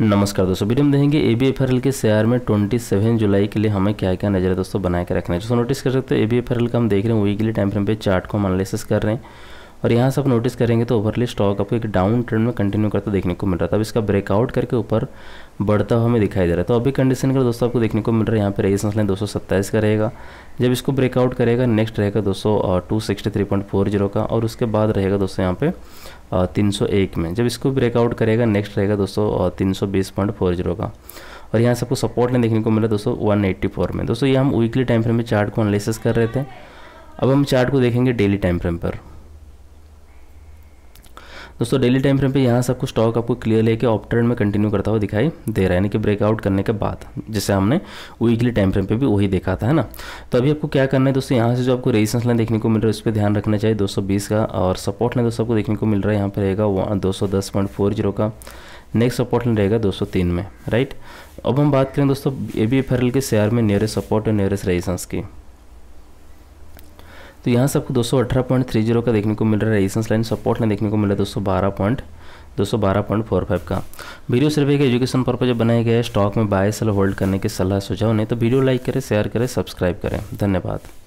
नमस्कार दोस्तों वीडियो में देखेंगे A B F R L के शेयर में 27 जुलाई के लिए हमें क्या क्या नजर है दोस्तों बनाए के रखना है दोस्तों नोटिस कर सकते हो A B F R L का हम देख रहे हैं वीकली टाइम फ्रेम पे चार्ट को हम एनालिसिस कर रहे हैं और यहाँ से आप नोटिस करेंगे तो ओवरली स्टॉक आपको एक डाउन ट्रेंड में कंटिन्यू करता देखने को मिल रहा था अब इसका ब्रेकआउट करके ऊपर बढ़ता हुआ हमें दिखाई दे रहा है तो अभी कंडीशन का दोस्तों आपको देखने को मिल रहा है यहाँ पे रेजिस्टेंस लाइन दो का रहेगा जब इसको ब्रेकआउट करेगा नेक्स्ट रहेगा दोस्तों टू का और उसके बाद रहेगा दोस्तों यहाँ पे तीन में जब इसको ब्रेकआउट करेगा नेक्स्ट रहेगा दोस्तों तीन का और यहाँ से आपको सपोर्ट लाइन देखने को मिला दोस्तों 184 में दोस्तों ये हम वीकली टाइम फ्रेम में चार्ट को एनालिसिस कर रहे थे अब हम चार्ट को देखेंगे डेली टाइम फ्रेम पर दोस्तों डेली टाइम फ्रेम पे यहाँ सब कुछ स्टॉक आपको क्लियर लेके ऑप ट्रेंड में कंटिन्यू करता हुआ दिखाई दे रहा है यानी कि ब्रेकआउट करने के बाद जैसे हमने वीकली टाइम फ्रेम पे भी वही देखा था है ना तो अभी आपको क्या करना है दोस्तों यहाँ से जो आपको रेजिस्टेंस लाइन देखने को मिल रहा है उस पर ध्यान रखना चाहिए दो का और सपोर्ट लाइन दोस्तों आपको देखने को मिल रहा है यहाँ पर रहेगा दो का नेक्स्ट सपोर्ट लाइन रहेगा दो में राइट अब हम बात करें दोस्तों ए बी एफ के शेयर में नियरेस्ट सपोर्ट और नियरेस्ट रेजिस्टेंस की तो यहाँ से आपको सौ अठारह पॉइंट थ्री जीरो का देखने को मिल रहा है रेजिस्टेंस लाइन सपोर्ट लाइन देखने को मिल रहा है सौ बारह पॉइंट दो सौ बारह पॉइंट फोर फाइव का वीडियो सिर्फ एक एजुकेशन पर्पज बनाया गया है स्टॉक में बाय सेल होल्ड करने की सलाह सुझाव नहीं तो वीडियो लाइक करें शेयर करें सब्सक्राइब करें धन्यवाद